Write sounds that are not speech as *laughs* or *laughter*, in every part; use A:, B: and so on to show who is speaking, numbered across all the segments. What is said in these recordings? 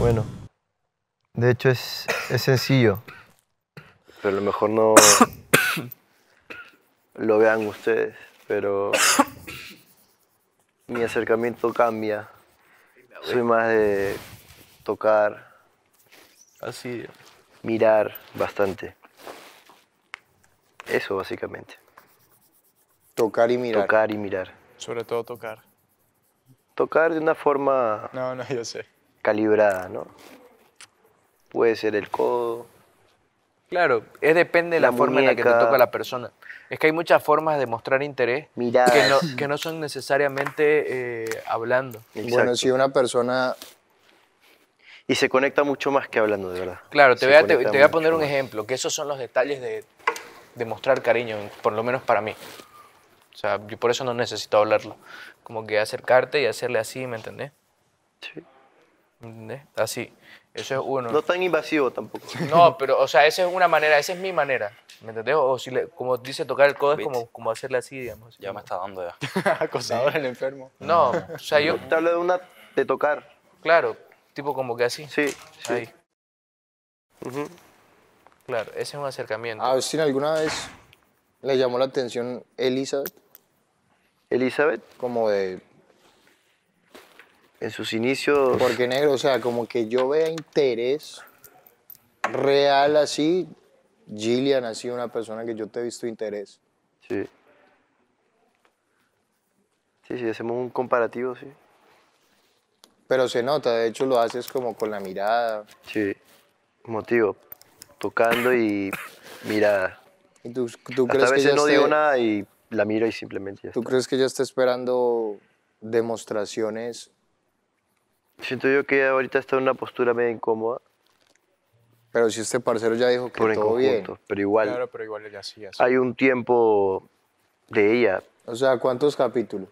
A: Bueno, de hecho es, es sencillo. Pero a lo mejor no *coughs* lo vean ustedes, pero mi acercamiento cambia. Soy más de tocar. Así. Mirar bastante. Eso básicamente. Tocar y mirar. Tocar y mirar. Sobre todo tocar. Tocar de una forma... No, no, yo sé calibrada, ¿no? Puede ser el codo.
B: Claro, es depende de la, forma en la que te toca la persona. Es que hay muchas formas de mostrar interés *clears throat* que no, son necesariamente eh, hablando. Bueno, si
A: una persona... Y se conecta mucho más que hablando, de verdad. Claro, te, voy a, poner un ejemplo, que esos son los detalles de,
B: de mostrar cariño, por lo menos para mí. O sea, yo por eso no necesito hablarlo. Como que acercarte y hacerle así, ¿me entendés? Sí.
A: ¿Entendés? Así. Eso es uno. No tan invasivo tampoco.
B: No, pero, o sea, esa es una manera, esa es mi manera. ¿Me entendés? O si le, como dice tocar el codo, es como, como hacerle así, digamos. Ya me está dando ya. *laughs* Acosador, el enfermo. No, o sea, yo. Te
A: hablo de una de tocar. Claro, tipo como que así. Sí, sí.
B: Claro, ese es un acercamiento. ah
A: usted alguna vez le llamó la atención Elizabeth? ¿Elizabeth? Como de en sus inicios. Porque negro, o sea, como que yo vea interés real así, Gillian ha sido una persona que yo te he visto interés. Sí. Sí, sí, hacemos un comparativo, sí. Pero se nota, de hecho lo haces como con la mirada. Sí, motivo, tocando y mirada. ¿Y tú, crees a veces que no nada y la miro y simplemente ya ¿Tú crees que ya está esperando demostraciones Siento yo que ahorita está en una postura medio incómoda. Pero si este parcero ya dijo que todo bien. Pero igual. Claro, pero igual ella sí, así. Hay un tiempo de ella. O sea, ¿cuántos capítulos?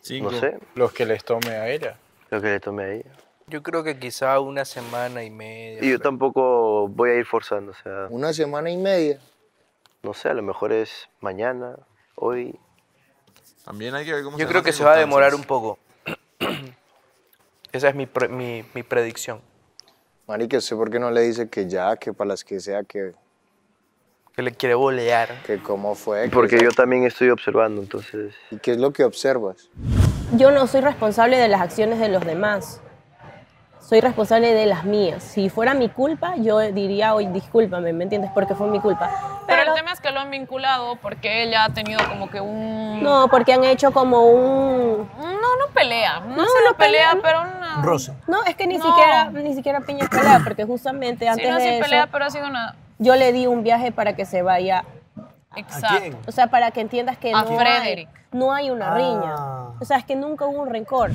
A: Cinco. No sé. Los que les tome a ella. Los que les tome a ella.
B: Yo creo que quizá una semana y media. Y yo
A: tampoco voy a ir forzando, o sea. ¿Una semana y media? No sé, a lo mejor es mañana, hoy. También
B: hay que ver cómo Yo creo que se va a demorar un poco. *clears throat*
A: Esa es mi, mi, mi predicción. Marique, sé por qué no le dice que ya, que para las que sea, que... Que le quiere bolear. Que cómo fue. Porque yo también estoy observando, entonces... ¿Y qué es lo que observas?
C: Yo no soy responsable de las acciones de los demás. Soy responsable de las mías. Si fuera mi culpa, yo diría hoy, discúlpame, ¿me entiendes? Porque fue mi culpa. Pero, el tema es que lo han vinculado porque ella ha tenido como que un... No, porque han hecho como un... No, no pelea. No, no se lo pelea, pero no, es que ni siquiera ni siquiera Piña pelea, porque justamente antes de eso, pero ha sido Yo le di un viaje para que se vaya.
A: Exacto. O
C: sea, para que entiendas que no hay, una ah. riña. O sea, es que nunca hubo un rencor.